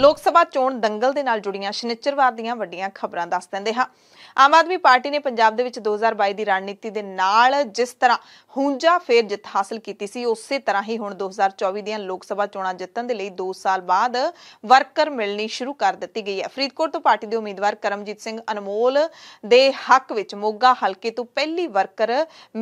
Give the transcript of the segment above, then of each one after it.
ਲੋਕ ਸਭਾ ਚੋਣ ਦੰਗਲ ਦੇ ਨਾਲ ਜੁੜੀਆਂ ਸ਼ਨੀਚਰਵਾਰ ਦੀਆਂ ਵੱਡੀਆਂ ਖਬਰਾਂ ਦੱਸ ਦਿੰਦੇ ਹਾਂ ਆਮ ਆਦਮੀ ਪਾਰਟੀ ਨੇ ਪੰਜਾਬ ਦੇ ਵਿੱਚ 2022 ਦੀ ਰਣਨੀਤੀ ਦੇ ਨਾਲ ਜਿਸ ਤਰ੍ਹਾਂ ਹੁੰਜਾ ਫੇਰ ਜਿੱਤ ਹਾਸਲ ਕੀਤੀ ਸੀ ਉਸੇ ਤਰ੍ਹਾਂ ਹੀ ਹੁਣ 2024 ਦੀਆਂ ਲੋਕ ਸਭਾ ਚੋਣਾਂ ਜਿੱਤਣ ਦੇ ਲਈ 2 ਸਾਲ ਬਾਅਦ ਵਰਕਰ ਮਿਲਣੀ ਸ਼ੁਰੂ ਕਰ ਦਿੱਤੀ ਗਈ ਹੈ ਫਰੀਦਕੋਟ ਤੋਂ ਪਾਰਟੀ ਦੇ ਉਮੀਦਵਾਰ ਕਰਮਜੀਤ ਸਿੰਘ ਅਨਮੋਲ ਦੇ ਹੱਕ ਵਿੱਚ ਮੋਗਾ ਹਲਕੇ ਤੋਂ ਪਹਿਲੀ ਵਰਕਰ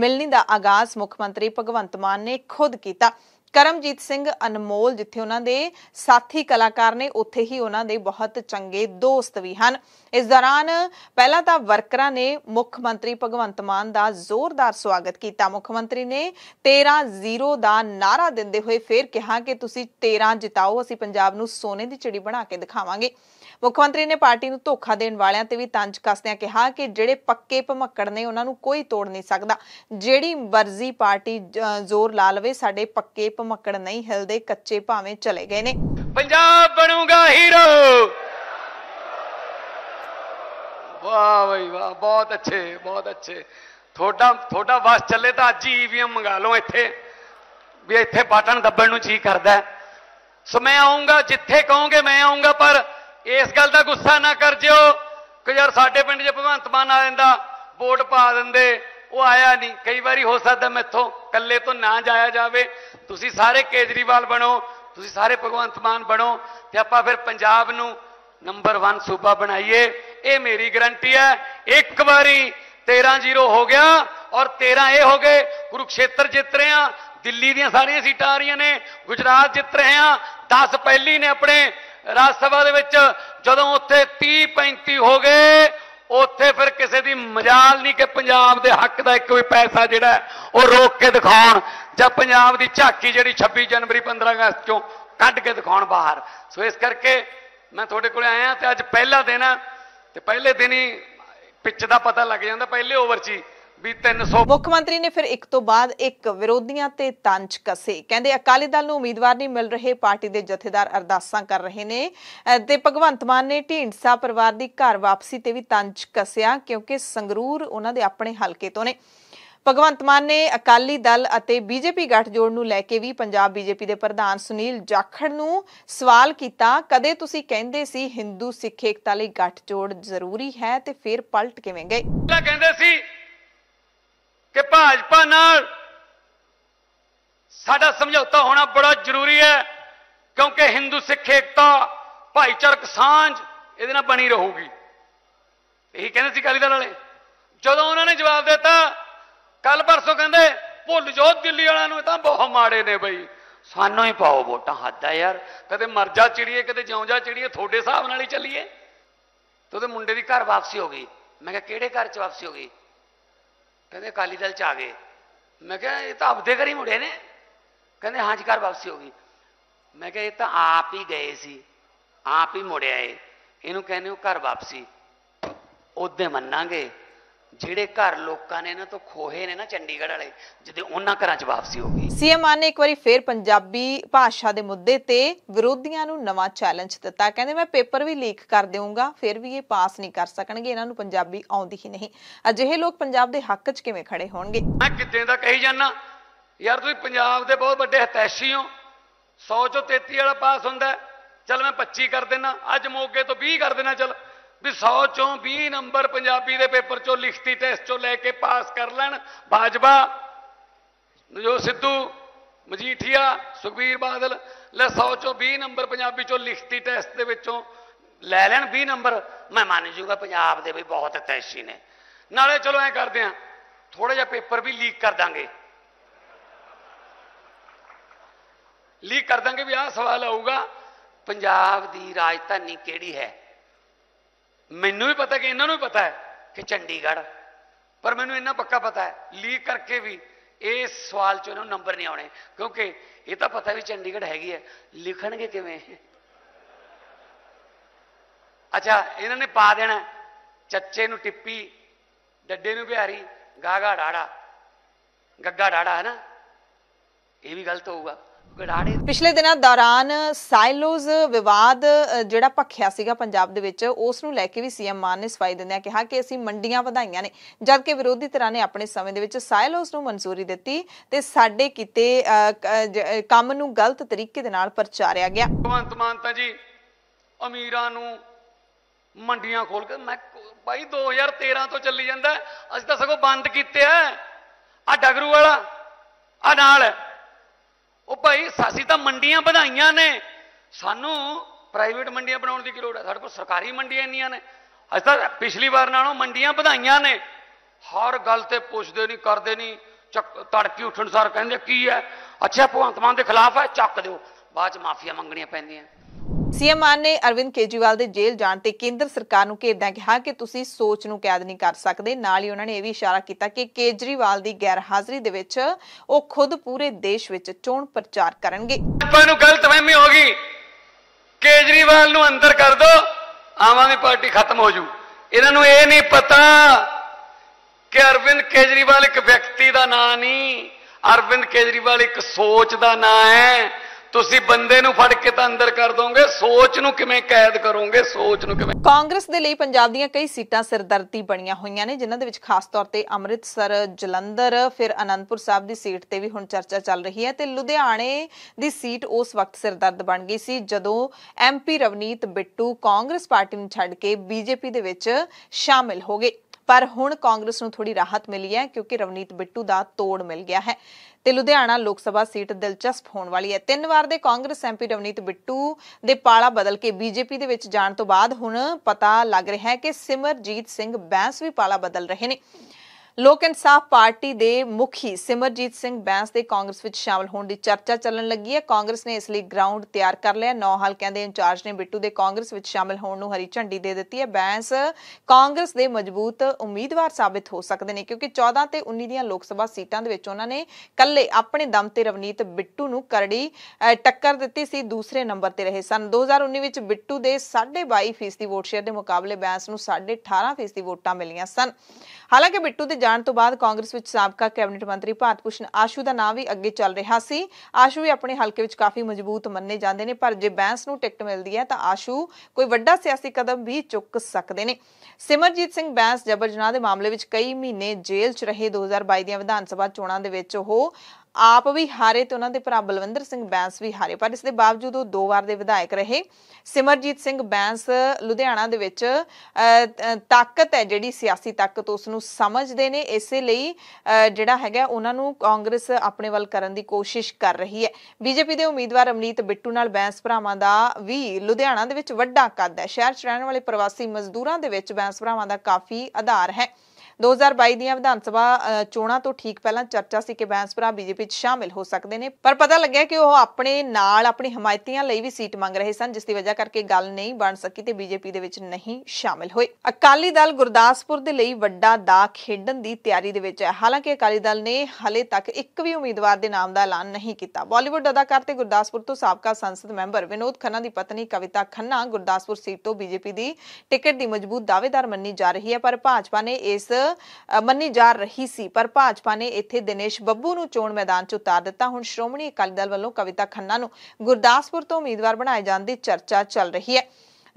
ਮਿਲਣੀ ਦਾ ਆਗਾਜ਼ ਮੁੱਖ ਮੰਤਰੀ ਭਗਵੰਤ ਮਾਨ ਨੇ ਖੁਦ ਕੀਤਾ ਕਰਮਜੀਤ ਸਿੰਘ ਅਨਮੋਲ ਜਿੱਥੇ ਉਹਨਾਂ ਦੇ ਸਾਥੀ ਕਲਾਕਾਰ ਨੇ ਉੱਥੇ ਹੀ ਉਹਨਾਂ ਦੇ ਬਹੁਤ ਚੰਗੇ ਦੋਸਤ ਵੀ ਹਨ ਇਸ ਦੌਰਾਨ ਪਹਿਲਾਂ ਤਾਂ ਵਰਕਰਾਂ ਨੇ ਮੁੱਖ ਮੰਤਰੀ ਭਗਵੰਤ ਮਾਨ ਦਾ ਜ਼ੋਰਦਾਰ ਸਵਾਗਤ ਕੀਤਾ ਮੁੱਖ ਮੰਤਰੀ ਨੇ 13 ਜ਼ੀਰੋ ਦਾ ਨਾਰਾ ਦਿੰਦੇ ਹੋਏ ਫੇਰ ਕਿਹਾ ਕਿ ਤੁਸੀਂ 13 ਜਿਤਾਓ ਅਸੀਂ ਪੰਜਾਬ ਨੂੰ ਸੋਨੇ ਦੀ ਚਿੜੀ ਬਣਾ ਕੇ ਦਿਖਾਵਾਂਗੇ ਮੁੱਖ ਮੰਤਰੀ ਨੇ ਪਾਰਟੀ ਨੂੰ ਧੋਖਾ ਦੇਣ ਵਾਲਿਆਂ ਤੇ ਵੀ ਤੰਜ ਕੱਸਦਿਆਂ ਕਿਹਾ ਕਿ ਜਿਹੜੇ ਪੱਕੇ ਭਮੱਕੜ ਨੇ ਉਹਨਾਂ ਨੂੰ ਕੋਈ ਤੋੜ ਨਹੀਂ ਸਕਦਾ ਜਿਹੜੀ ਵਰਜ਼ੀ ਪਾਰਟੀ ਜ਼ੋਰ ਲਾ ਲਵੇ ਸਾਡੇ ਪੱਕੇ ਭਮੱਕੜ ਨਹੀਂ ਹਿਲਦੇ ਕੱਚੇ ਭਾਵੇਂ ਚਲੇ ਗਏ ਨੇ ਪੰਜਾਬ ਬਣੂਗਾ ਹੀਰੋ ਵਾਹ ਬਈ ਵਾਹ ਬਹੁਤ ਅੱਛੇ ਬਹੁਤ ਅੱਛੇ ਥੋੜਾ ਥੋੜਾ ਬਸ ਚੱਲੇ ਤਾਂ ਅੱਜ ਹੀ ਵੀ ਮੰਗਾ ਲਓ ਇੱਥੇ ਵੀ ਇੱਥੇ ਬਟਨ ਦੱਬਣ ਨੂੰ ਜੀ ਕਰਦਾ ਸੋ ਮੈਂ ਆਉਂਗਾ ਜਿੱਥੇ ਕਹੋਗੇ ਮੈਂ ਆਉਂਗਾ ਪਰ ਇਸ ਗੱਲ ਦਾ ਗੁੱਸਾ ਨਾ ਕਰ ਜਿਓ ਕਿ ਯਾਰ ਸਾਡੇ ਪਿੰਡ 'ਚ ਭਗਵੰਤ ਮਾਨ ਆ ਜਾਂਦਾ ਵੋਟ ਪਾ ਦਿੰਦੇ ਉਹ ਆਇਆ ਨਹੀਂ ਕਈ ਵਾਰੀ ਹੋ ਸਕਦਾ ਮੈਥੋਂ ਇਕੱਲੇ ਤੋਂ ਨਾ ਜਾਇਆ ਜਾਵੇ ਤੁਸੀਂ ਸਾਰੇ ਕੇਜਰੀਵਾਲ ਬਣੋ ਤੁਸੀਂ ਸਾਰੇ ਭਗਵੰਤ ਮਾਨ ਬਣੋ ਤੇ ਆਪਾਂ ਫਿਰ ਪੰਜਾਬ ਨੂੰ ਨੰਬਰ 1 ਸੂਬਾ ਬਣਾਈਏ ਇਹ ਮੇਰੀ ਗਰੰਟੀ ਹੈ ਇੱਕ ਵਾਰੀ 13-0 ਹੋ ਗਿਆ ਔਰ 13 ਇਹ ਹੋ ਗਏ ਖੇਤਰ ਜਿੱਤ ਰਹੇ ਆ ਦਿੱਲੀ ਦੀਆਂ ਸਾਰੀਆਂ ਸੀਟਾਂ ਆ ਰਹੀਆਂ ਨੇ ਗੁਜਰਾਤ ਜਿੱਤ ਰਹੇ ਆ 10 ਪਹਿਲੀ ਨੇ ਆਪਣੇ ਰਾਜ ਸਭਾ ਦੇ ਵਿੱਚ ਜਦੋਂ ਉੱਥੇ 30 35 ਹੋ ਗਏ ਉੱਥੇ ਫਿਰ ਕਿਸੇ ਦੀ ਮਜਾਲ ਨਹੀਂ ਕਿ ਪੰਜਾਬ ਦੇ ਹੱਕ ਦਾ ਇੱਕ ਵੀ ਪੈਸਾ ਜਿਹੜਾ ਉਹ ਰੋਕ ਕੇ ਦਿਖਾਉਣ ਜਾਂ ਪੰਜਾਬ ਦੀ ਝਾਕੀ ਜਿਹੜੀ 26 ਜਨਵਰੀ 15 ਅਗਸਤ ਚੋਂ ਕੱਢ ਕੇ ਦਿਖਾਉਣ ਬਾਹਰ ਸੋ ਇਸ ਕਰਕੇ ਮੈਂ ਤੁਹਾਡੇ ਕੋਲੇ ਆਇਆ ਤੇ ਅੱਜ ਪਹਿਲਾ ਦਿਨ ਆ ਤੇ ਪਹਿਲੇ ਦਿਨ ਹੀ ਪਿੱਚ ਦਾ ਪਤਾ ਲੱਗ ਜਾਂਦਾ ਪਹਿਲੇ ਓਵਰ 'ਚ ਹੀ ਵੀ 300 ਮੁੱਖ ਮੰਤਰੀ ਨੇ ਫਿਰ ਇੱਕ ਤੋਂ ਬਾਅਦ ਇੱਕ ਵਿਰੋਧੀਆਂ ਤੇ ਤੰਜ ਕਸੇ ਕਹਿੰਦੇ ਅਕਾਲੀ ਦਲ ਨੂੰ ਉਮੀਦਵਾਰ ਨਹੀਂ ਮਿਲ ਰਹੇ ਪਾਰਟੀ ਦੇ ਜਥੇਦਾਰ ਅਰਦਾਸਾਂ ਕਰ ਰਹੇ ਨੇ ਤੇ ਭਗਵੰਤ ਮਾਨ ਨੇ ਢੀਂਡਸਾ ਪਰਿਵਾਰ ਦੀ ਘਰ ਵਾਪਸੀ ਤੇ ਵੀ ਤੰਜ ਕਸਿਆ ਕਿਉਂਕਿ ਸੰਗਰੂਰ ਉਹਨਾਂ ਦੇ ਆਪਣੇ ਹਲਕੇ ਤੋਂ ਨੇ ਭਗਵੰਤ ਮਾਨ ਨੇ ਅਕਾਲੀ ਦਲ ਅਤੇ ਬੀਜੇਪੀ ਜੋੜ ਨੂੰ ਲੈ ਕੇ ਵੀ ਪੰਜਾਬ ਬੀਜੇਪੀ ਦੇ ਪ੍ਰਧਾਨ ਸੁਨੀਲ ਜਾਖੜ ਨੂੰ ਸਵਾਲ ਕੀਤਾ ਕਦੇ ਤੁਸੀਂ ਕਹਿੰਦੇ ਸੀ ਹਿੰਦੂ ਸਿੱਖ ਏਕਤਾ ਲਈ ਜੋੜ ਜ਼ਰੂਰੀ ਹੈ ਤੇ ਫਿਰ ਪਲਟ ਕਿਵੇਂ ਗਏ ਕਹਿੰਦੇ ਸੀ ਕਿ ਭਾਜਪਾ ਨਾਲ ਸਾਡਾ ਸਮਝੌਤਾ ਹੋਣਾ ਬੜਾ ਜ਼ਰੂਰੀ ਹੈ ਕਿਉਂਕਿ ਹਿੰਦੂ ਸਿੱਖ ਏਕਤਾ ਭਾਈਚਾਰਕ ਸਾਂਝ ਇਹਦੇ ਨਾਲ ਬਣੀ ਰਹੂਗੀ ਇਹੀ ਕਹਿੰਦੇ ਸੀ ਕਾਲੀ ਦਲ ਵਾਲੇ ਜਦੋਂ ਉਹਨਾਂ ਨੇ ਜਵਾਬ ਦਿੱਤਾ ਕੱਲ ਪਰਸੋਂ ਕਹਿੰਦੇ ਭੁੱਲ ਜੋ ਦਿੱਲੀ ਵਾਲਿਆਂ ਨੂੰ ਤਾਂ ਬਹੁਤ ਮਾੜੇ ਨੇ ਬਈ ਸਾਨੂੰ ਹੀ ਪਾਓ ਵੋਟਾਂ ਹੱਦ ਆ ਯਾਰ ਕਦੇ ਮਰ ਜਾ ਚਿੜੀਏ ਕਦੇ ਜਿਉਂ ਜਾ ਚਿੜੀਏ ਤੁਹਾਡੇ ਹਿਸਾਬ ਨਾਲ ਹੀ ਚੱਲੀਏ ਤੇ ਉਹਦੇ ਮੁੰਡੇ ਦੀ ਘਰ ਵਾਪਸੀ ਹੋ ਗਈ ਮੈਂ ਕਿਹਾ ਕਿਹੜੇ ਘਰ ਚ ਵਾਪਸੀ ਹੋ ਗਈ ਕਹਿੰਦੇ ਅਕਾਲੀ ਦਲ ਚ ਆ ਗਏ ਮੈਂ ਕਿਹਾ ਇਹ ਤਾਂ ਅਬਦੇ ਘਰ ਹੀ ਮੁੜੇ ਨੇ ਕਹਿੰਦੇ ਹਾਂ ਜਕਾਰ ਵਾਪਸੀ ਹੋ ਗਈ ਮੈਂ ਕਿਹਾ ਇਹ ਤਾਂ ਆਪ ਹੀ ਗਏ ਸੀ ਆਪ ਹੀ ਮੁੜਿਆ ਏ ਇਹਨੂੰ ਕਹਿੰਦੇ ਉਹ ਘਰ ਵਾਪਸੀ ਉਹਦੇ ਮੰਨਾਂਗੇ ਜਿਹੜੇ ਘਰ ਲੋਕਾਂ ਨੇ ਨਾ ਤੋਂ ਖੋਹੇ ਨੇ ਨਾ ਚੰਡੀਗੜ੍ਹ ਵਾਲੇ ਜਿਹਦੇ ਉਹਨਾਂ ਘਰਾਂ 'ਚ ਵਾਪਸੀ ਹੋ ਗਈ ਸੀਐਮ ਆਨ ਨੇ ਇੱਕ ਵਾਰੀ ਫੇਰ ਪੰਜਾਬੀ ਭਾਸ਼ਾ ਦੇ ਮੁੱਦੇ ਤੇ ਵਿਰੋਧੀਆਂ ਨੂੰ ਨਵਾਂ ਚੈਲੰਜ ਦਿੱਤਾ ਕਹਿੰਦੇ ਮੈਂ ਪੇਪਰ ਵੀ ਲੀਕ ਕਰ ਦੇਵਾਂਗਾ ਫਿਰ ਵੀ ਇਹ ਪਾਸ ਨਹੀਂ ਕਰ ਸਕਣਗੇ ਇਹਨਾਂ ਨੂੰ ਪੰਜਾਬੀ ਆਉਂਦੀ ਹੀ ਨਹੀਂ ਅਜਿਹੇ ਲੋਕ ਪੰਜਾਬ ਦੇ ਹੱਕ 'ਚ ਕਿਵੇਂ ਖੜੇ ਹੋਣਗੇ ਮੈਂ ਕਿਤੇ ਦਾ ਕਹੀ ਜਾਣਾ ਯਾਰ ਤੁਸੀਂ ਪੰਜਾਬ ਦੇ ਬਹੁਤ ਵੱਡੇ ਹਤੈਸ਼ੀ ਹੋ 100 ਚੋਂ 33 ਵਾਲਾ ਪਾਸ ਹੁੰਦਾ ਚਲ ਮੈਂ 25 ਕਰ ਦੇਣਾ ਅੱਜ ਮੋਗੇ ਤੋਂ 20 ਕਰ ਦੇਣਾ ਚਲ ਵੀ 100 ਚੋਂ 20 ਨੰਬਰ ਪੰਜਾਬੀ ਦੇ ਪੇਪਰ ਚੋਂ ਲਿਖਤੀ ਟੈਸਟ ਚੋਂ ਲੈ ਕੇ ਪਾਸ ਕਰ ਲੈਣ ਬਾਜਵਾ ਜੋ ਸਿੱਧੂ ਮਜੀਠੀਆ ਸੁਖਬੀਰ ਬਾਦਲ ਲੈ 100 ਚੋਂ 20 ਨੰਬਰ ਪੰਜਾਬੀ ਚੋਂ ਲਿਖਤੀ ਟੈਸਟ ਦੇ ਵਿੱਚੋਂ ਲੈ ਲੈਣ 20 ਨੰਬਰ ਮੈਂ ਮੰਨ ਜੂਗਾ ਪੰਜਾਬ ਦੇ ਵੀ ਬਹੁਤ ਤੈਸ਼ੀ ਨੇ ਨਾਲੇ ਚਲੋ ਐ ਕਰਦੇ ਆ ਥੋੜਾ ਜਿਹਾ ਪੇਪਰ ਵੀ ਲੀਕ ਕਰ ਦਾਂਗੇ ਲੀਕ ਕਰ ਦਾਂਗੇ ਵੀ ਆਹ ਸਵਾਲ ਆਊਗਾ ਪੰਜਾਬ ਦੀ ਰਾਜਧਾਨੀ ਕਿਹੜੀ ਹੈ ਮੈਨੂੰ ਵੀ ਪਤਾ ਕਿ ਇਹਨਾਂ ਨੂੰ ਵੀ ਪਤਾ ਹੈ ਕਿ ਚੰਡੀਗੜ੍ਹ ਪਰ ਮੈਨੂੰ ਇਹਨਾਂ ਪੱਕਾ ਪਤਾ ਹੈ ਲੀਕ ਕਰਕੇ ਵੀ ਇਹ ਸਵਾਲ ਚ ਇਹਨਾਂ ਨੂੰ ਨੰਬਰ ਨਹੀਂ ਆਉਣੇ ਕਿਉਂਕਿ ਇਹ ਤਾਂ ਪਤਾ ਵੀ ਚੰਡੀਗੜ੍ਹ ਹੈਗੀ ਹੈ ਲਿਖਣਗੇ ਕਿਵੇਂ ਅੱਛਾ ਇਹਨਾਂ ਨੇ ਪਾ ਦੇਣਾ ਚੱਚੇ ਨੂੰ ਟਿੱਪੀ ਡੱਡੇ ਨੂੰ ਬਿਹਾਰੀ ਗਾਗਾ ਢਾੜਾ ਗੱਗਾ ਢਾੜਾ ਹੈ ਨਾ ਇਹ ਵੀ ਗਲਤ ਹੋਊਗਾ ਗੜਾੜੇ ਪਿਛਲੇ ਦਿਨਾਂ ਦੌਰਾਨ ਸਾਇਲੋਜ਼ ਵਿਵਾਦ ਜਿਹੜਾ ਭਖਿਆ ਸੀਗਾ ਪੰਜਾਬ ਦੇ ਵਿੱਚ ਉਸ ਨੂੰ ਲੈ ਕੇ ਵੀ ਸੀਐਮ ਮਾਨ ਨੇ ਸਫਾਈ ਦਿੰਦਿਆਂ ਕਿਹਾ ਕਿ ਅਸੀਂ ਮੰਡੀਆਂ ਵਧਾਈਆਂ ਨੇ ਜਦ ਕਿ ਵਿਰੋਧੀ ਧਿਰਾਂ ਨੇ ਆਪਣੇ ਸਮੇਂ ਦੇ ਵਿੱਚ ਸਾਇਲੋਜ਼ ਨੂੰ ਮਨਜ਼ੂਰੀ ਦਿੱਤੀ ਤੇ ਸਾਡੇ ਕਿਤੇ ਕੰਮ ਨੂੰ ਗਲਤ ਤਰੀਕੇ ਦੇ ਨਾਲ ਪ੍ਰਚਾਰਿਆ ਗਿਆ ਭਗਵੰਤ ਮਾਨ ਤਾਂ ਜੀ ਅਮੀਰਾਂ ਨੂੰ ਮੰਡੀਆਂ ਖੋਲ ਕੇ ਮੈਂ ਬਾਈ 2013 ਤੋਂ ਚੱਲੀ ਜਾਂਦਾ ਅਸੀਂ ਤਾਂ ਸਗੋਂ ਬੰਦ ਕੀਤੇ ਆ ਆ ਡਗਰੂ ਵਾਲਾ ਆ ਨਾਲ ਹੈ ਉਹ ਭਾਈ ਸਾਸੀ ਤਾਂ ਮੰਡੀਆਂ ਵਧਾਈਆਂ ਨੇ ਸਾਨੂੰ ਪ੍ਰਾਈਵੇਟ ਮੰਡੀਆਂ ਬਣਾਉਣ ਦੀ ਕੀ ਲੋੜ ਹੈ ਸਾਡੇ ਕੋਲ ਸਰਕਾਰੀ ਮੰਡੀਆਂ ਇੰਨੀਆਂ ਨੇ ਅੱਜ ਤਾਂ ਪਿਛਲੀ ਵਾਰ ਨਾਲੋਂ ਮੰਡੀਆਂ ਵਧਾਈਆਂ ਨੇ ਹਰ ਗੱਲ ਤੇ ਪੁੱਛਦੇ ਨਹੀਂ ਕਰਦੇ ਨਹੀਂ ਚੱਕ ਤੜਕੀ ਉੱਠਣ ਸਾਰ ਕਹਿੰਦੇ ਕੀ ਹੈ ਅੱਛਾ ਭਗਵੰਤ ਮਾਨ ਦੇ ਖਿਲਾਫ ਹੈ ਚੱਕ ਦਿਓ ਬਾਅਦ ਚ ਮਾਫੀਆ ਮੰਗਣੀਆਂ ਪੈਂਦੀਆਂ ਸੀਐਮ ਆਨ ਨੇ ਅਰਵਿੰਦ ਕੇਜੀਵਾਲ ਦੇ ਜੇਲ੍ਹ ਜਾਣ ਤੇ ਕੇਂਦਰ ਸਰਕਾਰ ਨੂੰ ਘੇਰਦਿਆਂ ਕਿਹਾ ਕਿ ਤੁਸੀਂ ਸੋਚ ਨੂੰ ਕੈਦ ਨਹੀਂ ਕਰ ਸਕਦੇ ਨਾਲ ਹੀ ਉਹਨਾਂ ਨੇ ਇਹ ਵੀ ਇਸ਼ਾਰਾ ਕੀਤਾ ਕਿ ਕੇਜਰੀਵਾਲ ਦੀ ਗੈਰ ਹਾਜ਼ਰੀ ਦੇ ਵਿੱਚ ਉਹ ਖੁਦ ਪੂਰੇ ਦੇਸ਼ ਵਿੱਚ ਚੋਣ ਪ੍ਰਚਾਰ ਕਰਨਗੇ ਆਪਾਂ ਨੂੰ ਗਲਤਫਹਿਮੀ ਹੋ ਗਈ ਕੇਜਰੀਵਾਲ ਨੂੰ ਅੰਦਰ ਕਰ ਦੋ ਆਮ ਆਦਮੀ ਪਾਰਟੀ ਖਤਮ ਹੋ ਜੂ ਇਹਨਾਂ ਨੂੰ ਇਹ ਨਹੀਂ ਪਤਾ ਕਿ ਅਰਵਿੰਦ ਕੇਜਰੀਵਾਲ ਇੱਕ ਵਿਅਕਤੀ ਦਾ ਨਾਂ ਨਹੀਂ ਅਰਵਿੰਦ ਕੇਜਰੀਵਾਲ ਇੱਕ ਸੋਚ ਦਾ ਨਾਂ ਹੈ ਤੁਸੀਂ ਬੰਦੇ ਨੂੰ ਫੜ ਕੇ ਤਾਂ ਅੰਦਰ ਕਰ ਦੋਗੇ ਸੋਚ ਨੂੰ ਕਿਵੇਂ ਕੈਦ ਕਰੋਗੇ ਸੋਚ ਨੂੰ ਕਿਵੇਂ ਕਾਂਗਰਸ ਦੇ ਲਈ ਪੰਜਾਬ ਦੀਆਂ ਕਈ ਸੀਟਾਂ ਸਿਰਦਰਦੀ ਬਣੀਆਂ ਹੋਈਆਂ ਨੇ ਜਿਨ੍ਹਾਂ ਦੇ ਵਿੱਚ ਖਾਸ ਤੌਰ ਤੇ ਅੰਮ੍ਰਿਤਸਰ ਜਲੰਧਰ ਫਿਰ ਅਨੰਦਪੁਰ ਸਾਹਿਬ ਦੀ ਸੀਟ ਤੇ ਵੀ ਹੁਣ ਚਰਚਾ ਚੱਲ ਰਹੀ ਹੈ ਤੇ ਲੁਧਿਆਣੇ ਦੀ ਸੀਟ ਉਸ ਵਕਤ ਸਿਰਦਰਦ ਬਣ ਗਈ ਸੀ ਜਦੋਂ ਐਮਪੀ ਰਵਨੀਤ ਬਿੱਟੂ ਕਾਂਗਰਸ ਪਾਰਟੀ ਨੂੰ ਛੱਡ ਕੇ ਬੀਜੇਪੀ ਦੇ ਵਿੱਚ ਸ਼ਾਮਿਲ ਹੋ ਗਏ ਪਰ ਹੁਣ ਕਾਂਗਰਸ ਨੂੰ ਥੋੜੀ ਰਾਹਤ ਮਿਲੀ ਹੈ ਕਿਉਂਕਿ ਰਵਨੀਤ ਬਿੱਟੂ ਦਾ ਤੋੜ ਮਿਲ ਗਿਆ ਹੈ ਤੇ ਲੁਧਿਆਣਾ ਲੋਕ ਸਭਾ ਸੀਟ ਦਿਲਚਸਪ ਹੋਣ ਵਾਲੀ ਹੈ ਤਿੰਨ ਵਾਰ ਦੇ ਕਾਂਗਰਸ ਐਮਪੀ ਰਵਨੀਤ ਬਿੱਟੂ ਦੇ ਪਾਲਾ ਬਦਲ ਕੇ ਬੀਜੇਪੀ ਦੇ ਵਿੱਚ ਜਾਣ ਤੋਂ ਬਾਅਦ ਹੁਣ ਪਤਾ ਲੱਗ ਰਿਹਾ ਹੈ ਕਿ ਸਿਮਰਜੀਤ ਸਿੰਘ ਬੈਂਸ ਵੀ ਪਾਲਾ ਬਦਲ ਰਹੇ ਨੇ ਲੋਕ ਇਨਸਾਫ ਪਾਰਟੀ ਦੇ ਮੁਖੀ ਸਿਮਰਜੀਤ ਸਿੰਘ ਬੈਂਸ ਦੇ ਕਾਂਗਰਸ ਵਿੱਚ ਸ਼ਾਮਲ ਹੋਣ ਦੀ ਚਰਚਾ ਚੱਲਣ ਲੱਗੀ ਹੈ ਕਾਂਗਰਸ ਨੇ ਇਸ ਲਈ ਗਰਾਊਂਡ ਤਿਆਰ ਕਰ ਲਿਆ ਨੌ ਹਲਕਿਆਂ ਦੇ ਇੰਚਾਰਜ ਨੇ ਬਿੱਟੂ ਦੇ ਕਾਂਗਰਸ ਵਿੱਚ ਸ਼ਾਮਲ ਹੋਣ ਨੂੰ ਹਰੀ ਝੰਡੀ ਦੇ ਦਿੱਤੀ ਹੈ ਬੈਂਸ ਕਾਂਗਰਸ ਦੇ ਮਜ਼ਬੂਤ ਉਮੀਦਵਾਰ ਸਾਬਿਤ ਹੋ ਸਕਦੇ ਨੇ ਕਿਉਂਕਿ 14 ਤੇ 19 ਦੀਆਂ ਲੋਕ ਸਭਾ ਸੀਟਾਂ ਦੇ ਵਿੱਚ ਉਹਨਾਂ ਨੇ ਕੱਲੇ ਆਪਣੇ ਦਮ ਤੇ ਰਵਨੀਤ ਬਿੱਟੂ ਨੂੰ ਕਰੜੀ ਟੱਕਰ ਦਿੱਤੀ ਸੀ ਦੂਸਰੇ ਨੰਬਰ ਤੇ ਰਹੇ ਸਨ 2019 ਵਿੱਚ ਬਿੱਟੂ ਦੇ 22.5% ਵੋਟ ਸ਼ੇਅਰ ਦੇ ਮੁਕਾਬਲੇ ਬੈਂਸ ਨੂੰ 18.5% ਵੋਟਾਂ ਮਿਲੀਆਂ ਸਨ ਹਾਲਾਂਕਿ ਬਿੱਟੂ ਦੇ ਜਾਣ ਤੋਂ ਬਾਅਦ ਕਾਂਗਰਸ ਵਿੱਚ ਸਾਬਕਾ ਕੈਬਨਿਟ ਮੰਤਰੀ ਭਾਰਤ ਭੂਸ਼ਣ ਆਸ਼ੂ ਦਾ ਨਾਮ ਵੀ ਅੱਗੇ ਚੱਲ ਰਿਹਾ ਸੀ ਆਸ਼ੂ ਵੀ ਆਪਣੇ ਹਲਕੇ ਵਿੱਚ ਕਾਫੀ ਮਜ਼ਬੂਤ ਮੰਨੇ ਜਾਂਦੇ ਨੇ ਪਰ ਜੇ ਬੈਂਸ ਨੂੰ ਟਿਕਟ ਮਿਲਦੀ ਹੈ ਤਾਂ ਆਸ਼ੂ ਕੋਈ ਵੱਡਾ ਸਿਆਸੀ ਕਦਮ ਵੀ ਚੁੱਕ ਸਕਦੇ ਨੇ ਸਿਮਰਜੀਤ ਸਿੰਘ ਬੈਂਸ ਜਬਰ ਜਨਾਹ ਦੇ ਮਾਮਲੇ ਵਿੱਚ ਕਈ ਮਹੀਨੇ ਜੇਲ੍ਹ 'ਚ ਰਹੇ 2022 ਦੀਆਂ ਵਿਧਾਨ ਸਭਾ ਚੋਣਾਂ ਦੇ ਵਿੱਚ ਉਹ ਆਪ ਵੀ ਹਾਰੇ ਤੇ ਉਹਨਾਂ ਦੇ ਭਰਾ ਬਲਵੰਦਰ ਸਿੰਘ ਬੈਂਸ ਵੀ ਹਾਰੇ ਪਰ ਇਸ ਦੇ ਬਾਵਜੂਦ ਉਹ ਦੋ ਵਾਰ ਦੇ ਵਿਧਾਇਕ ਰਹੇ ਸਿਮਰਜੀਤ ਸਿੰਘ ਬੈਂਸ ਲੁਧਿਆਣਾ ਦੇ ਵਿੱਚ ਤਾਕਤ ਹੈ ਜਿਹੜੀ ਸਿਆਸੀ ਤਾਕਤ ਉਸ ਨੂੰ ਸਮਝਦੇ ਨੇ ਇਸੇ ਲਈ ਜਿਹੜਾ ਹੈਗਾ ਉਹਨਾਂ ਨੂੰ ਕਾਂਗਰਸ ਆਪਣੇ ਵੱਲ ਕਰਨ ਦੀ ਕੋਸ਼ਿਸ਼ ਕਰ ਰਹੀ ਹੈ ਬੀਜੇਪੀ ਦੇ ਉਮੀਦਵਾਰ ਅਮਨੀਤ ਬਿੱਟੂ ਨਾਲ ਬੈਂਸ ਭਰਾਵਾਂ ਦਾ ਵੀ ਲੁਧਿਆਣਾ ਦੇ ਵਿੱਚ ਵੱਡਾ ਕੱਦ ਹੈ ਸ਼ਹਿਰ ਚ ਰਹਿਣ ਵਾਲੇ ਪ੍ਰਵਾਸੀ ਮਜ਼ਦੂਰਾਂ ਦੇ ਵਿੱਚ ਬੈਂਸ ਭਰਾਵਾਂ ਦਾ ਕਾਫੀ ਆਧਾਰ ਹੈ 2022 ਦੀਆਂ ਵਿਧਾਨ ਸਭਾ ਚੋਣਾਂ ਤੋਂ ਠੀਕ ਪਹਿਲਾਂ ਚਰਚਾ ਸੀ ਕਿ ਬੈਂਸਪੁਰਾ ਬੀਜੇਪੀ 'ਚ ਸ਼ਾਮਿਲ ਹੋ ਸਕਦੇ ਨੇ ਪਰ ਪਤਾ ਲੱਗਿਆ ਕਿ ਉਹ ਆਪਣੇ ਨਾਲ ਆਪਣੀ ਹਮਾਇਤੀਆਂ ਲਈ ਵੀ ਸੀਟ ਮੰਗ ਰਹੇ ਸਨ ਜਿਸ ਦੀ ਵਜ੍ਹਾ ਕਰਕੇ ਗੱਲ ਨਹੀਂ ਬਣ ਸਕੀ ਤੇ ਬੀਜੇਪੀ ਦੇ ਵਿੱਚ ਨਹੀਂ ਸ਼ਾਮਿਲ ਹੋਏ ਅਕਾਲੀ ਦਲ ਗੁਰਦਾਸਪੁਰ ਦੇ ਲਈ ਵੱਡਾ ਦਾ ਖੇਡਣ ਦੀ ਤਿਆਰੀ ਦੇ ਵਿੱਚ ਹੈ ਹਾਲਾਂਕਿ ਅਕਾਲੀ ਦਲ ਨੇ ਹਲੇ ਤੱਕ ਇੱਕ ਵੀ ਉਮੀਦਵਾਰ ਦੇ ਨਾਮ ਦਾ ਐਲਾਨ ਨਹੀਂ ਕੀਤਾ ਬਾਲੀਵੁੱਡ ਅਦਾਕਾਰ ਤੇ ਗੁਰਦਾਸਪੁਰ ਤੋਂ ਸਾਬਕਾ ਸੰਸਦ ਮੈਂਬਰ ਵਿਨੋਦ ਖੰਨਾ ਦੀ ਪਤਨੀ ਕਵਿਤਾ ਖੰਨਾ ਗੁਰਦਾਸਪੁਰ ਸੀਟ ਤੋਂ ਬੀਜੇਪੀ ਦੀ ਟਿਕਟ ਦੀ ਮਜ਼ਬੂਤ ਦਾਅਵੇਦਾਰ ਮੰਨੀ ਜਾ ਰਹੀ ਹੈ ਪਰ ਭਾਜਪਾ ਨੇ ਇਸ ਮੰਨੀ ਜਾ ਰਹੀ ਸੀ ਪਰ ਭਾਜਪਾ ਨੇ ਇੱਥੇ ਦਿਨੇਸ਼ ਬੱਬੂ ਨੂੰ ਚੋਣ ਮੈਦਾਨ 'ਚ ਉਤਾਰ ਦਿੱਤਾ ਹੁਣ ਸ਼੍ਰੋਮਣੀ ਅਕਾਲੀ ਦਲ ਵੱਲੋਂ ਕਵਿਤਾ ਖੰਨਾ ਨੂੰ ਗੁਰਦਾਸਪੁਰ ਤੋਂ ਉਮੀਦਵਾਰ ਬਣਾਏ ਜਾਣ ਦੀ ਚਰਚਾ ਚੱਲ ਰਹੀ ਹੈ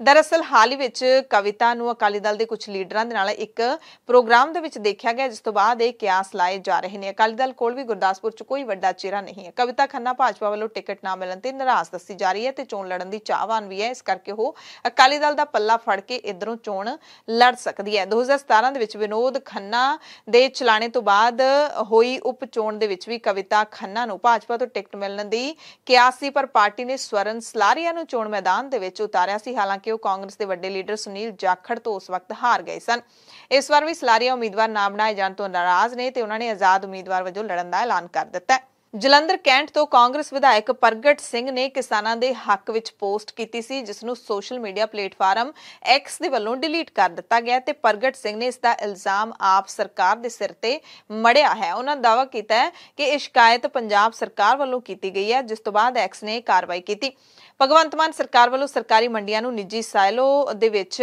ਦਰਅਸਲ ਹਾਲ ਹੀ ਵਿੱਚ ਕਵਿਤਾ ਨੂੰ ਅਕਾਲੀ ਦਲ ਦੇ ਕੁਝ ਲੀਡਰਾਂ ਦੇ ਨਾਲ ਇੱਕ ਪ੍ਰੋਗਰਾਮ ਦੇ ਵਿੱਚ ਦੇਖਿਆ ਗਿਆ ਜਿਸ ਤੋਂ ਬਾਅਦ ਇਹ ਕਿਆਸ ਲਾਏ ਜਾ ਰਹੇ ਨੇ ਅਕਾਲੀ ਦਲ ਕੋਲ ਵੀ ਗੁਰਦਾਸਪੁਰ 'ਚ ਕੋਈ ਵੱਡਾ ਚਿਹਰਾ ਨਹੀਂ ਹੈ ਕਵਿਤਾ ਖੰਨਾ ਭਾਜਪਾ ਵੱਲੋਂ ਟਿਕਟ ਨਾ ਮਿਲਣ ਤੇ ਨਾਰਾਜ਼ ਦੱਸੀ ਜਾ ਰਹੀ ਹੈ ਤੇ ਚੋਣ ਲੜਨ ਦੀ ਚਾਹਵਾਨ ਵੀ ਹੈ ਇਸ ਕਰਕੇ ਉਹ ਅਕਾਲੀ ਦਲ ਦਾ ਪੱਲਾ ਫੜ ਕੇ ਇਧਰੋਂ ਚੋਣ ਲੜ ਸਕਦੀ ਹੈ 2017 ਦੇ ਵਿੱਚ ਵਿਨੋਦ ਖੰਨਾ ਦੇ ਚਲਾਣੇ ਤੋਂ ਬਾਅਦ ਹੋਈ ਉਪ ਚੋਣ ਦੇ ਵਿੱਚ ਵੀ ਕਵਿਤਾ ਖੰਨਾ ਨੂੰ ਭਾਜਪਾ ਤੋਂ ਟਿਕਟ ਮਿਲਣ ਦੀ ਕਿਆਸ ਸੀ ਪਰ ਪਾਰਟੀ ਨੇ ਸਵਰਨ ਸਲਾਰੀਆ ਨੂੰ ਚੋਣ ਮੈਦਾਨ ਦੇ ਵਿੱਚ ਉਤਾਰਿਆ ਸੀ ਹਾਲਾਂਕਿ ਕਿ ਉਹ ਕਾਂਗਰਸ ਦੇ ਵੱਡੇ ਲੀਡਰ ਸੁਨੀਲ ਜਾਖੜ ਤੋਂ ਉਸ ਵਕਤ ਹਾਰ ਗਏ ਸਨ ਇਸ ਵਾਰ ਵੀ ਸਲਾਰੀਆ ਉਮੀਦਵਾਰ ਨਾ ਬਣਾਏ ਜਾਣ ਤੋਂ ਨਾਰਾਜ਼ ਨੇ ਤੇ ਉਹਨਾਂ ਨੇ ਆਜ਼ਾਦ ਉਮੀਦਵਾਰ ਵਜੋਂ ਲੜਨ ਦਾ ਐਲਾਨ ਕਰ ਦਿੱਤਾ ਹੈ ਜਲੰਧਰ ਕੈਂਟ ਤੋਂ ਕਾਂਗਰਸ ਵਿਧਾਇਕ ਪ੍ਰਗਟ ਸਿੰਘ ਨੇ ਕਿਸਾਨਾਂ ਦੇ ਹੱਕ ਵਿੱਚ ਪੋਸਟ ਕੀਤੀ ਸੀ ਜਿਸ ਨੂੰ ਸੋਸ਼ਲ ਮੀਡੀਆ ਪਲੇਟਫਾਰਮ ਐਕਸ ਦੇ ਵੱਲੋਂ ਡਿਲੀਟ ਕਰ ਦਿੱਤਾ ਗਿਆ ਤੇ ਪ੍ਰਗਟ ਸਿੰਘ ਨੇ ਇਸ ਦਾ ਇਲਜ਼ਾਮ ਆਪ ਸਰਕਾਰ ਦੇ ਸਿਰ ਤੇ ਮੜਿਆ ਹੈ ਉਹਨਾਂ ਦਾਵਾ ਕੀਤਾ ਹੈ ਕਿ ਇਹ ਸ਼ਿਕਾਇਤ ਪੰਜਾਬ ਸਰਕਾਰ ਵੱਲੋਂ ਕੀਤੀ ਗਈ ਹੈ ਜਿਸ ਤੋਂ ਬਾਅਦ ਐਕਸ ਨੇ ਕਾਰਵਾਈ ਕੀਤੀ ਭਗਵੰਤ ਮਾਨ ਸਰਕਾਰ ਵੱਲੋਂ ਸਰਕਾਰੀ ਮੰਡੀਆਂ ਨੂੰ ਨਿੱਜੀ ਸਾਇਲੋ ਦੇ ਵਿੱਚ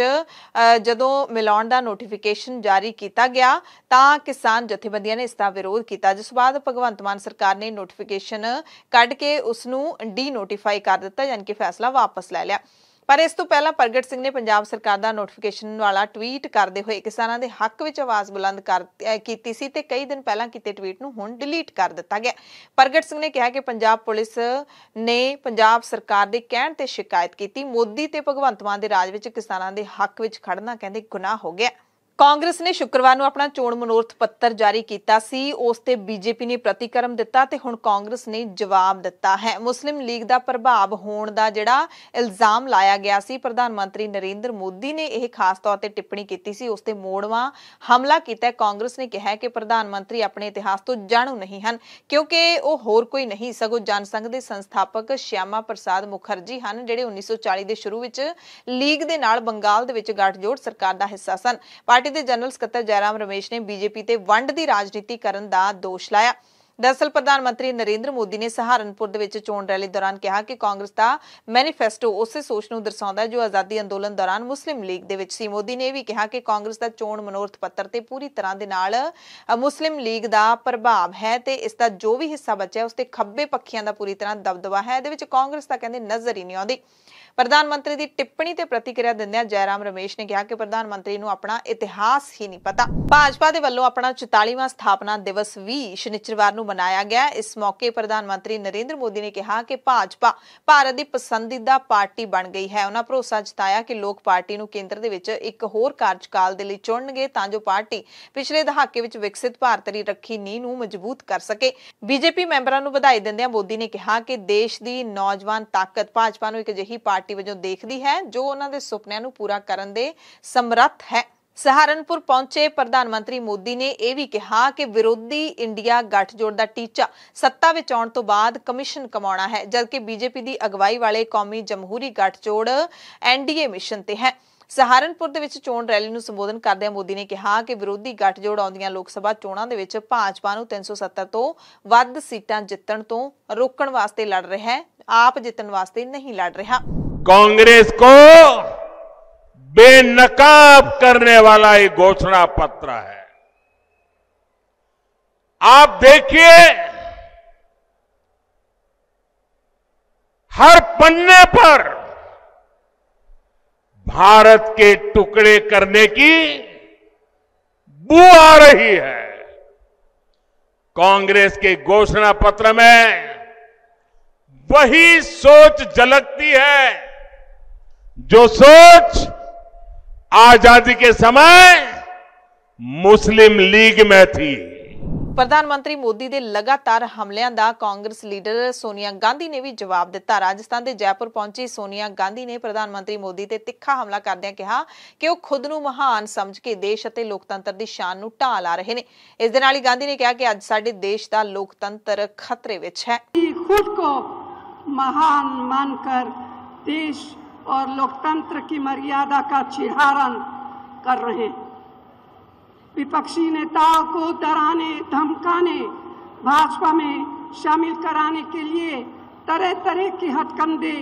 ਜਦੋਂ ਮਿਲਾਉਣ ਦਾ ਨੋਟੀਫਿਕੇਸ਼ਨ ਜਾਰੀ ਕੀਤਾ ਗਿਆ ਤਾਂ ਕਿਸਾਨ ਜਥੇਬੰਦੀਆਂ ਨੇ ਇਸ ਦਾ ਵਿਰੋਧ ਕੀਤਾ ਜਿਸ ਬਾਅਦ ਭਗਵੰਤ ਮਾਨ ਸਰਕਾਰ ਨੇ ਨੋਟੀਫਿਕੇਸ਼ਨ ਕੱਢ ਕੇ ਉਸ ਨੂੰ ਡੀ ਨੋਟੀਫਾਈ ਕਰ ਦਿੱਤਾ ਯਾਨੀ ਕਿ ਫੈਸਲਾ ਵਾਪਸ ਲੈ ਲਿਆ ਪਰ ਇਸ ਤੋਂ ਪਹਿਲਾਂ ਪ੍ਰਗਟ ਸਿੰਘ ਨੇ ਪੰਜਾਬ ਸਰਕਾਰ ਦਾ ਨੋਟੀਫਿਕੇਸ਼ਨ ਵਾਲਾ ਟਵੀਟ ਕਰਦੇ ਹੋਏ ਕਿਸਾਨਾਂ ਦੇ ਹੱਕ ਵਿੱਚ ਆਵਾਜ਼ ਬੁਲੰਦ ਕਰ ਕੀਤੀ ਸੀ ਤੇ ਕਈ ਦਿਨ ਪਹਿਲਾਂ ਕੀਤੇ ਟਵੀਟ ਨੂੰ ਹੁਣ ਡਿਲੀਟ ਕਰ ਦਿੱਤਾ ਗਿਆ ਪ੍ਰਗਟ ਸਿੰਘ ਨੇ ਕਿਹਾ ਕਿ ਪੰਜਾਬ ਪੁਲਿਸ ਨੇ ਪੰਜਾਬ ਸਰਕਾਰ ਦੇ ਕਹਿਣ ਤੇ ਸ਼ਿਕਾਇਤ ਕੀਤੀ ਮੋਦੀ ਤੇ ਭਗਵੰਤ ਮਾਨ ਦੇ ਰਾਜ ਵਿੱਚ ਕਿਸਾਨਾਂ ਦੇ ਹੱਕ ਵਿੱਚ ਖੜਨਾ ਕਹਿੰਦੇ ਗੁਨਾਹ ਹੋ ਗਿਆ ਕਾਂਗਰਸ ਨੇ ਸ਼ੁੱਕਰਵਾਰ ਨੂੰ ਆਪਣਾ ਚੋਣ ਮਨੋਰਥ ਪੱਤਰ ਜਾਰੀ ਕੀਤਾ ਸੀ ਉਸ ਤੇ ਬੀਜੇਪੀ ਨੇ ਪ੍ਰਤੀਕਰਮ ਦਿੱਤਾ ਤੇ ਹੁਣ ਕਾਂਗਰਸ ਨੇ ਜਵਾਬ ਦਿੱਤਾ ਹੈ ਮੁਸਲਿਮ ਲੀਗ ਦਾ ਪ੍ਰਭਾਵ ਹੋਣ ਦਾ ਜਿਹੜਾ ਇਲਜ਼ਾਮ ਲਾਇਆ ਗਿਆ ਸੀ ਪ੍ਰਧਾਨ ਮੰਤਰੀ ਨਰਿੰਦਰ ਮੋਦੀ ਨੇ ਇਹ ਖਾਸ ਤੌਰ ਤੇ ਟਿੱਪਣੀ ਕੀਤੀ ਸੀ ਉਸ ਤੇ ਮੋੜਵਾ ਹਮਲਾ ਕੀਤਾ ਕਾਂਗਰਸ ਨੇ ਕਿਹਾ ਕਿ ਪ੍ਰਧਾਨ ਮੰਤਰੀ ਆਪਣੇ ਇਤਿਹਾਸ ਤੋਂ ਜਾਣੂ ਨਹੀਂ ਹਨ ਕਿਉਂਕਿ ਉਹ ਹੋਰ ਕੋਈ ਨਹੀਂ ਸਗੋਂ ਜਨਸੰਘ ਦੇ ਸੰਸਥਾਪਕ ਸ਼ਿਆਮਾ ਪ੍ਰਸਾਦ ਮੁਖਰਜੀ ਹਨ ਜਿਹੜੇ 1940 ਦੇ ਸ਼ੁਰੂ ਵਿੱਚ ਲੀਗ ਦੇ ਨਾਲ ਬੰਗਾਲ ਦੇ ਵਿੱਚ ਗੱਠਜੋੜ ਸਰਕਾਰ ਦਾ ਹਿੱਸਾ ਸਨ ਪਾਰਟੀ ਪਾਰਟੀ ਦੇ ਜਨਰਲ ਸਕੱਤਰ ਜੈਰਾਮ ਰਮੇਸ਼ ਨੇ ਬੀਜੇਪੀ ਤੇ ਵੰਡ ਦੀ ਰਾਜਨੀਤੀ ਕਰਨ ਦਾ ਦੋਸ਼ ਲਾਇਆ ਦਰਸਲ ਪ੍ਰਧਾਨ ਮੰਤਰੀ ਨਰਿੰਦਰ ਮੋਦੀ ਨੇ ਸਹਾਰਨਪੁਰ ਦੇ ਵਿੱਚ ਚੋਣ ਰੈਲੀ ਦੌਰਾਨ ਕਿਹਾ ਕਿ ਕਾਂਗਰਸ ਦਾ ਮੈਨੀਫੈਸਟੋ ਉਸੇ ਸੋਚ ਨੂੰ ਦਰਸਾਉਂਦਾ ਹੈ ਜੋ ਆਜ਼ਾਦੀ ਅੰਦੋਲਨ ਦੌਰਾਨ ਮੁਸਲਿਮ ਲੀਗ ਦੇ ਵਿੱਚ ਸੀ ਮੋਦੀ ਨੇ ਵੀ ਕਿਹਾ ਕਿ ਕਾਂਗਰਸ ਦਾ ਚੋਣ ਮਨੋਰਥ ਪੱਤਰ ਤੇ ਪੂਰੀ ਤਰ੍ਹਾਂ ਦੇ ਨਾਲ ਮੁਸਲਿਮ ਲੀਗ ਦਾ ਪ੍ਰਭਾਵ ਹੈ ਤੇ ਇਸ ਦਾ ਜੋ ਵੀ ਹਿੱਸਾ ਬਚਿਆ ਉਸ ਤੇ ਖੱਬੇ ਪੱਖੀਆਂ ਦਾ ਪੂਰੀ ਤਰ੍ਹਾਂ ਦਬਦਬਾ ਹੈ ਇਹਦੇ ਵਿੱਚ ਕਾਂਗਰਸ ਦਾ ਕਹਿੰਦੇ ਨਜ਼ਰ ਹੀ ਨਹੀਂ ਆਉਂਦੀ ਪ੍ਰਧਾਨ ਮੰਤਰੀ ਦੀ ਟਿੱਪਣੀ ਤੇ ਪ੍ਰਤੀਕਿਰਿਆ ਦਿੰਦਿਆਂ ਜੈਰਾਮ ਰਮੇਸ਼ ਨੇ ਕਿਹਾ ਕਿ ਪ੍ਰਧਾਨ ਮੰਤਰੀ ਨੂੰ ਆਪਣਾ ਇਤਿਹਾਸ ਹੀ ਨਹੀਂ ਪਤਾ ਭਾਜਪਾ ਦੇ ਵੱਲੋਂ ਆਪਣਾ 44ਵਾਂ ਸਥਾਪਨਾ ਦਿਵਸ ਵੀ ਸ਼ਨੀਚਰਵਾਰ ਨੂੰ ਮਨਾਇਆ ਗਿਆ ਇਸ ਮੌਕੇ ਪ੍ਰਧਾਨ ਮੰਤਰੀ ਨਰਿੰਦਰ ਮੋਦੀ ਨੇ ਕਿਹਾ ਕਿ ਭਾਜਪਾ ਭਾਰਤ ਦੀ ਪਸੰਦੀਦਾ ਪਾਰਟੀ ਬਣ ਗਈ ਹੈ ਉਹਨਾਂ ਭਰੋਸਾ ਜਤਾਇਆ ਕਿ ਲੋਕ ਪਾਰਟੀ ਨੂੰ ਕੇਂਦਰ ਦੇ ਵਿੱਚ ਇੱਕ ਹੋਰ ਕਾਰਜਕਾਲ ਦੇ ਲਈ ਚੁਣਨਗੇ ਤਾਂ ਜੋ ਪਾਰਟੀ ਪਿਛਲੇ ਦਹਾਕੇ ਵਿੱਚ ਵਿਕਸਿਤ ਭਾਰਤ ਦੀ ਰੱਖੀ ਨੀਂਹ ਨੂੰ ਮਜ਼ਬੂਤ ਕਰ ਸਕੇ ਬੀਜੇਪੀ ਮੈਂਬਰਾਂ ਨੂੰ ਵਧਾਈ ਦਿੰਦਿਆਂ ਮੋਦੀ ਨੇ ਕਿਹਾ ਕਿ ਦੇਸ਼ ਦੀ ਨੌਜਵਾਨ ਤਾਕਤ ਭਾਜਪਾ ਨੂੰ ਇੱਕ ਅਜਿਹੀ ਪਾਰਟੀ ਪਾਰਟੀ ਵਜੋਂ ਦੇਖਦੀ ਹੈ ਜੋ ਉਹਨਾਂ ਦੇ ਸੁਪਨਿਆਂ ਨੂੰ ਪੂਰਾ ਕਰਨ ਦੇ ਸਮਰੱਥ ਹੈ ਸਹਾਰਨਪੁਰ ਪਹੁੰਚੇ ਪ੍ਰਧਾਨ ਮੰਤਰੀ ਮੋਦੀ ਨੇ ਇਹ ਵੀ ਕਿਹਾ ਕਿ ਵਿਰੋਧੀ ਇੰਡੀਆ ਗੱਠਜੋੜ ਦਾ ਟੀਚਾ ਸੱਤਾ ਵਿੱਚ ਆਉਣ ਤੋਂ ਬਾਅਦ ਕਮਿਸ਼ਨ ਕਮਾਉਣਾ ਹੈ ਜਦਕਿ ਬੀਜੇਪੀ ਦੀ ਅਗਵਾਈ ਵਾਲੇ ਕੌਮੀ ਜਮਹੂਰੀ ਗੱਠਜੋੜ ਐਨਡੀਏ ਮਿਸ਼ਨ ਤੇ ਹੈ ਸਹਾਰਨਪੁਰ ਦੇ ਵਿੱਚ ਚੋਣ ਰੈਲੀ ਨੂੰ ਸੰਬੋਧਨ ਕਰਦਿਆਂ ਮੋਦੀ ਨੇ ਕਿਹਾ ਕਿ ਵਿਰੋਧੀ ਗੱਠਜੋੜ ਆਉਂਦੀਆਂ ਲੋਕ ਸਭਾ ਚੋਣਾਂ ਦੇ ਵਿੱਚ ਭਾਜਪਾ ਨੂੰ 370 ਤੋਂ ਵੱਧ ਸੀਟਾਂ ਜਿੱਤਣ ਤੋਂ ਰੋਕਣ ਵਾਸਤੇ ਲੜ ਰਿਹਾ ਹੈ ਆਪ ਜਿੱਤਣ ਵਾਸਤੇ ਨਹੀਂ ਲੜ ਰਿਹਾ कांग्रेस को बेनकाब करने वाला ये घोषणा पत्र है आप देखिए हर पन्ने पर भारत के टुकड़े करने की बू आ रही है कांग्रेस के घोषणा पत्र में वही सोच झलकती है जो सोच आजादी के समय ਮੁਸਲਿਮ ਲੀਗ ਮੈਂ ਥੀ ਪ੍ਰਧਾਨ ਮੰਤਰੀ ਮੋਦੀ ਦੇ ਲਗਾਤਾਰ ਹਮਲਿਆਂ ਦਾ ਕਾਂਗਰਸ ਲੀਡਰ ਸੋਨੀਆ ਗਾਂਧੀ ਨੇ ਵੀ ਜਵਾਬ ਦਿੱਤਾ ਰਾਜਸਥਾਨ ਦੇ ਜੈਪੁਰ ਪਹੁੰਚੀ ਸੋਨੀਆ ਗਾਂਧੀ ਨੇ ਪ੍ਰਧਾਨ ਮੰਤਰੀ ਮੋਦੀ ਤੇ ਤਿੱਖਾ ਹਮਲਾ ਕਰਦਿਆਂ ਕਿਹਾ ਕਿ ਉਹ ਖੁਦ ਨੂੰ ਮਹਾਨ ਸਮਝ ਕੇ ਦੇਸ਼ ਅਤੇ ਲੋਕਤੰਤਰ ਦੀ ਸ਼ਾਨ ਨੂੰ ਢਾਲ ਆ ਰਹੇ ਨੇ ਇਸ ਦੇ ਨਾਲ ਹੀ ਗਾਂਧੀ ਨੇ ਕਿਹਾ ਕਿ ਅੱਜ ਸਾਡੇ ਦੇਸ਼ ਦਾ ਲੋਕਤੰਤਰ ਖਤਰੇ ਵਿੱਚ ਹੈ ਖੁਦ ਕੋ ਮਹਾਨ ਮੰਨ ਮੰਨਕਰ ਦੇਸ਼ और लोकतंत्र की मर्यादा का छिहारण कर रहे हैं विपक्षी नेताओं को डराने धमकाने भाजपा में शामिल कराने के लिए तरह तरह के हथकंडे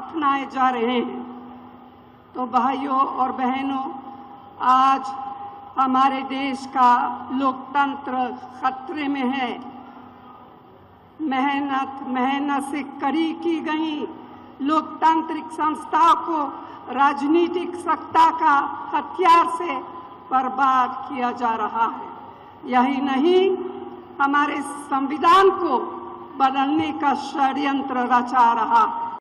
अपनाए जा रहे हैं तो भाइयों और बहनों आज हमारे देश का लोकतंत्र खतरे में है मेहनत मेहनत से कड़ी की गई लोकतांत्रिक संस्थाओं को राजनीतिक सत्ता का हथियार से बर्बाद किया जा रहा है यही नहीं हमारे संविधान को बदलने का षड्यंत्र रचा रहा है